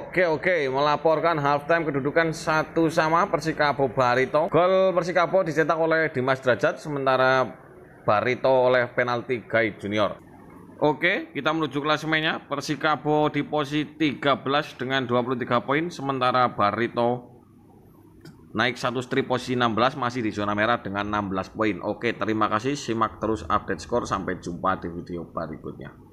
oke oke melaporkan halftime kedudukan satu sama Persikabo Barito. Gol Persikabo dicetak oleh Dimas Derajat sementara Barito oleh penalti Guy Junior. Oke, kita menuju klasemennya. Persikabo di posisi 13 dengan 23 poin sementara Barito naik satu strip posisi 16 masih di zona merah dengan 16 poin. Oke, terima kasih simak terus update skor sampai jumpa di video berikutnya.